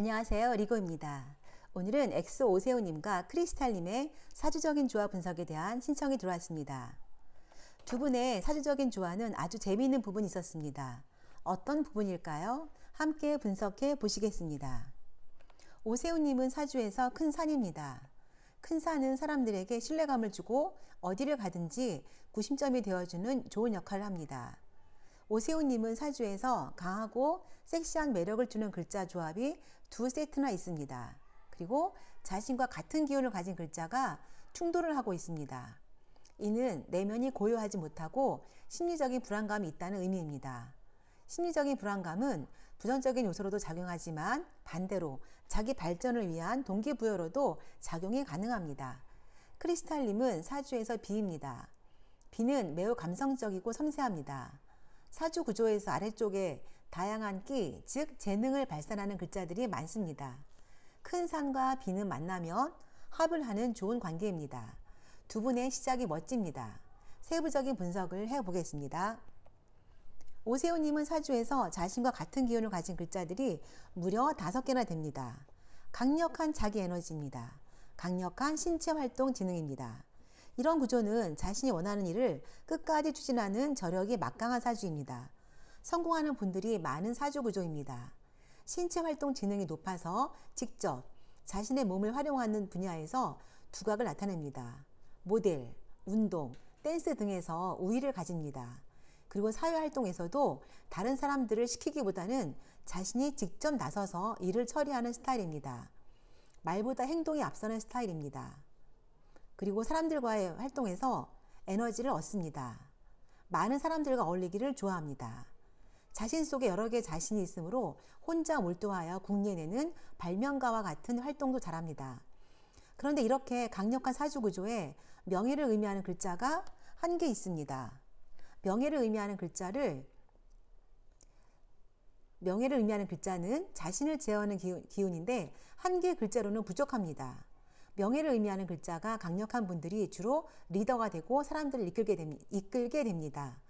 안녕하세요. 리고입니다. 오늘은 엑스 오세호님과 크리스탈님의 사주적인 조화 분석에 대한 신청이 들어왔습니다. 두 분의 사주적인 조화는 아주 재미있는 부분이 있었습니다. 어떤 부분일까요? 함께 분석해 보시겠습니다. 오세훈님은 사주에서 큰 산입니다. 큰 산은 사람들에게 신뢰감을 주고 어디를 가든지 구심점이 되어주는 좋은 역할을 합니다. 오세훈님은 사주에서 강하고 섹시한 매력을 주는 글자 조합이 두 세트나 있습니다. 그리고 자신과 같은 기운을 가진 글자가 충돌을 하고 있습니다. 이는 내면이 고요하지 못하고 심리적인 불안감이 있다는 의미입니다. 심리적인 불안감은 부정적인 요소로도 작용하지만 반대로 자기 발전을 위한 동기부여로도 작용이 가능합니다. 크리스탈님은 사주에서 비입니다. 비는 매우 감성적이고 섬세합니다. 사주 구조에서 아래쪽에 다양한 끼, 즉 재능을 발산하는 글자들이 많습니다. 큰 산과 비는 만나면 합을 하는 좋은 관계입니다. 두 분의 시작이 멋집니다. 세부적인 분석을 해보겠습니다. 오세훈님은 사주에서 자신과 같은 기운을 가진 글자들이 무려 다섯 개나 됩니다. 강력한 자기 에너지입니다. 강력한 신체 활동 지능입니다. 이런 구조는 자신이 원하는 일을 끝까지 추진하는 저력이 막강한 사주입니다. 성공하는 분들이 많은 사주 구조입니다. 신체 활동 지능이 높아서 직접 자신의 몸을 활용하는 분야에서 두각을 나타냅니다. 모델, 운동, 댄스 등에서 우위를 가집니다. 그리고 사회 활동에서도 다른 사람들을 시키기보다는 자신이 직접 나서서 일을 처리하는 스타일입니다. 말보다 행동이 앞서는 스타일입니다. 그리고 사람들과의 활동에서 에너지를 얻습니다. 많은 사람들과 어울리기를 좋아합니다. 자신 속에 여러 개의 자신이 있으므로 혼자 몰두하여 국내내는 발명가와 같은 활동도 잘합니다. 그런데 이렇게 강력한 사주 구조에 명예를 의미하는 글자가 한 개 있습니다. 명예를 의미하는 글자를 명예를 의미하는 글자는 자신을 제어하는 기운, 기운인데 한개 글자로는 부족합니다. 명예를 의미하는 글자가 강력한 분들이 주로 리더가 되고 사람들을 이끌게, 됩니, 이끌게 됩니다.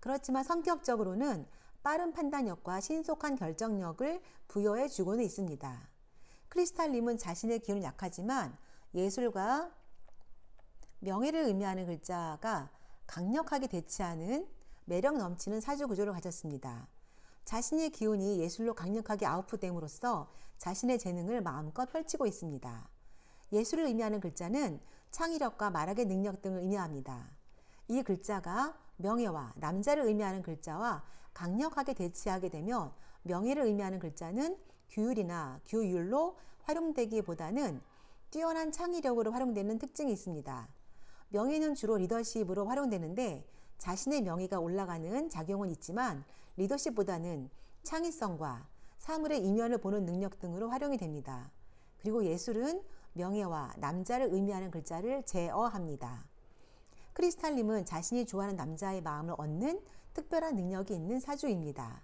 그렇지만 성격적으로는 빠른 판단력과 신속한 결정력을 부여해 주고는 있습니다. 크리스탈님은 자신의 기운이 약하지만 예술과 명예를 의미하는 글자가 강력하게 대치하는 매력 넘치는 사주 구조를 가졌습니다. 자신의 기운이 예술로 강력하게 아웃풋됨으로써 자신의 재능을 마음껏 펼치고 있습니다. 예술을 의미하는 글자는 창의력과 말하기 능력 등을 의미합니다. 이 글자가 명예와 남자를 의미하는 글자와 강력하게 대치하게 되면 명예를 의미하는 글자는 규율이나 규율로 활용되기보다는 뛰어난 창의력으로 활용되는 특징이 있습니다. 명예는 주로 리더십으로 활용되는데 자신의 명예가 올라가는 작용은 있지만 리더십보다는 창의성과 사물의 이면을 보는 능력 등으로 활용이 됩니다. 그리고 예술은 명예와 남자를 의미하는 글자를 제어합니다. 크리스탈님은 자신이 좋아하는 남자의 마음을 얻는 특별한 능력이 있는 사주입니다.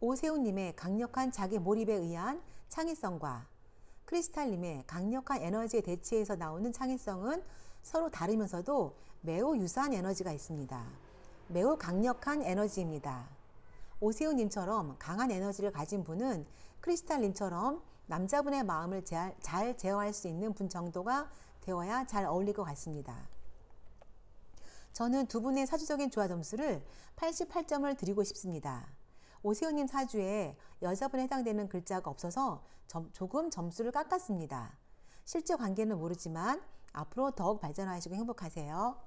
오세훈님의 강력한 자기 몰입에 의한 창의성과 크리스탈님의 강력한 에너지의대치에서 나오는 창의성은 서로 다르면서도 매우 유사한 에너지가 있습니다. 매우 강력한 에너지입니다. 오세훈님처럼 강한 에너지를 가진 분은 크리스탈님처럼 남자분의 마음을 잘, 잘 제어할 수 있는 분 정도가 되어야 잘 어울릴 것 같습니다. 저는 두 분의 사주적인 조화 점수를 88점을 드리고 싶습니다. 오세훈님 사주에 여자분에 해당되는 글자가 없어서 점, 조금 점수를 깎았습니다. 실제 관계는 모르지만 앞으로 더욱 발전하시고 행복하세요.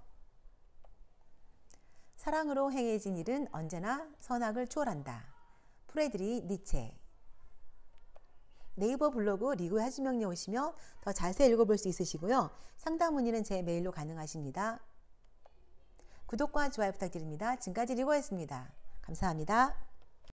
사랑으로 행해진 일은 언제나 선악을 초월한다. 프레드리 니체 네이버 블로그 리그 하지명에 오시면 더 자세히 읽어볼 수 있으시고요. 상담 문의는 제 메일로 가능하십니다. 구독과 좋아요 부탁드립니다. 지금까지 리고였습니다. 감사합니다.